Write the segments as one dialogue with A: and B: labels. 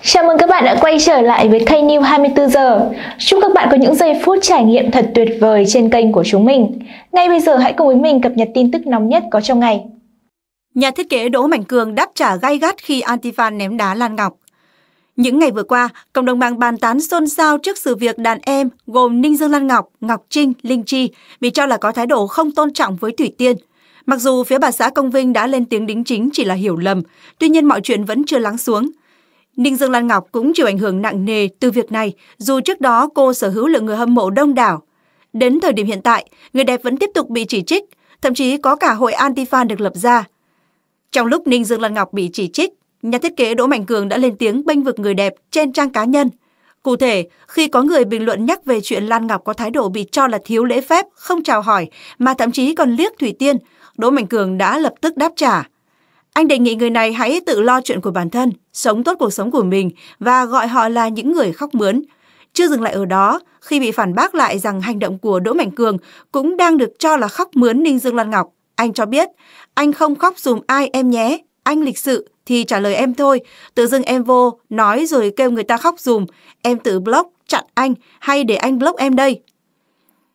A: Chào mừng các bạn đã quay trở lại với kênh New 24 giờ. Chúc các bạn có những giây phút trải nghiệm thật tuyệt vời trên kênh của chúng mình. Ngay bây giờ hãy cùng với mình cập nhật tin tức nóng nhất có trong ngày.
B: Nhà thiết kế Đỗ Mạnh Cường đáp trả gay gắt khi Antifan ném đá Lan Ngọc. Những ngày vừa qua, cộng đồng mạng bàn tán xôn xao trước sự việc đàn em gồm Ninh Dương Lan Ngọc, Ngọc Trinh, Linh Chi bị cho là có thái độ không tôn trọng với Thủy Tiên. Mặc dù phía bà xã Công Vinh đã lên tiếng đính chính chỉ là hiểu lầm, tuy nhiên mọi chuyện vẫn chưa lắng xuống – Ninh Dương Lan Ngọc cũng chịu ảnh hưởng nặng nề từ việc này, dù trước đó cô sở hữu lượng người hâm mộ đông đảo. Đến thời điểm hiện tại, người đẹp vẫn tiếp tục bị chỉ trích, thậm chí có cả hội anti-fan được lập ra. Trong lúc Ninh Dương Lan Ngọc bị chỉ trích, nhà thiết kế Đỗ Mạnh Cường đã lên tiếng bênh vực người đẹp trên trang cá nhân. Cụ thể, khi có người bình luận nhắc về chuyện Lan Ngọc có thái độ bị cho là thiếu lễ phép, không chào hỏi, mà thậm chí còn liếc Thủy Tiên, Đỗ Mạnh Cường đã lập tức đáp trả. Anh đề nghị người này hãy tự lo chuyện của bản thân, sống tốt cuộc sống của mình và gọi họ là những người khóc mướn. Chưa dừng lại ở đó, khi bị phản bác lại rằng hành động của Đỗ Mạnh Cường cũng đang được cho là khóc mướn Ninh Dương Lan Ngọc, anh cho biết, anh không khóc dùm ai em nhé, anh lịch sự thì trả lời em thôi, tự dưng em vô, nói rồi kêu người ta khóc dùm, em tự block, chặn anh hay để anh block em đây,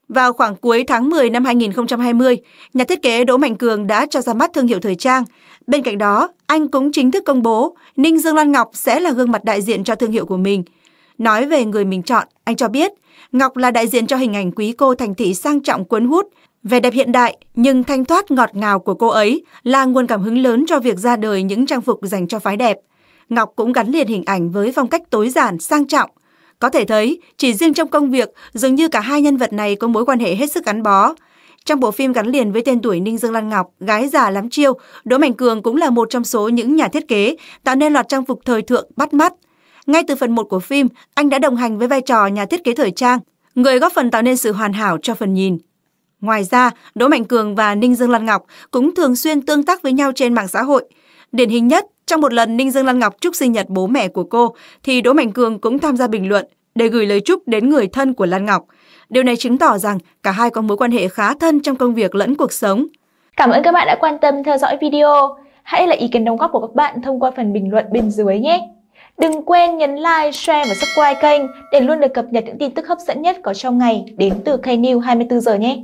B: vào khoảng cuối tháng 10 năm 2020, nhà thiết kế Đỗ Mạnh Cường đã cho ra mắt thương hiệu thời trang Bên cạnh đó, anh cũng chính thức công bố Ninh Dương Lan Ngọc sẽ là gương mặt đại diện cho thương hiệu của mình. Nói về người mình chọn, anh cho biết Ngọc là đại diện cho hình ảnh quý cô thành thị sang trọng cuốn hút, vẻ đẹp hiện đại nhưng thanh thoát ngọt ngào của cô ấy là nguồn cảm hứng lớn cho việc ra đời những trang phục dành cho phái đẹp. Ngọc cũng gắn liền hình ảnh với phong cách tối giản, sang trọng. Có thể thấy, chỉ riêng trong công việc, dường như cả hai nhân vật này có mối quan hệ hết sức gắn bó. Trong bộ phim gắn liền với tên tuổi Ninh Dương Lan Ngọc, gái già lắm chiêu, Đỗ Mạnh Cường cũng là một trong số những nhà thiết kế tạo nên loạt trang phục thời thượng bắt mắt. Ngay từ phần 1 của phim, anh đã đồng hành với vai trò nhà thiết kế thời trang, người góp phần tạo nên sự hoàn hảo cho phần nhìn. Ngoài ra, Đỗ Mạnh Cường và Ninh Dương Lan Ngọc cũng thường xuyên tương tác với nhau trên mạng xã hội. Điển hình nhất, trong một lần Ninh Dương Lan Ngọc chúc sinh nhật bố mẹ của cô, thì Đỗ Mạnh Cường cũng tham gia bình luận để gửi lời chúc đến người thân của Lan Ngọc – Điều này chứng tỏ rằng cả hai có mối quan hệ khá thân trong công việc lẫn cuộc sống. Cảm ơn các bạn đã quan tâm theo
A: dõi video. Hãy lại ý kiến đóng góp của các bạn thông qua phần bình luận bên dưới nhé. Đừng quên nhấn like, share và subscribe kênh để luôn được cập nhật những tin tức hấp dẫn nhất có trong ngày đến từ Knew 24 giờ nhé.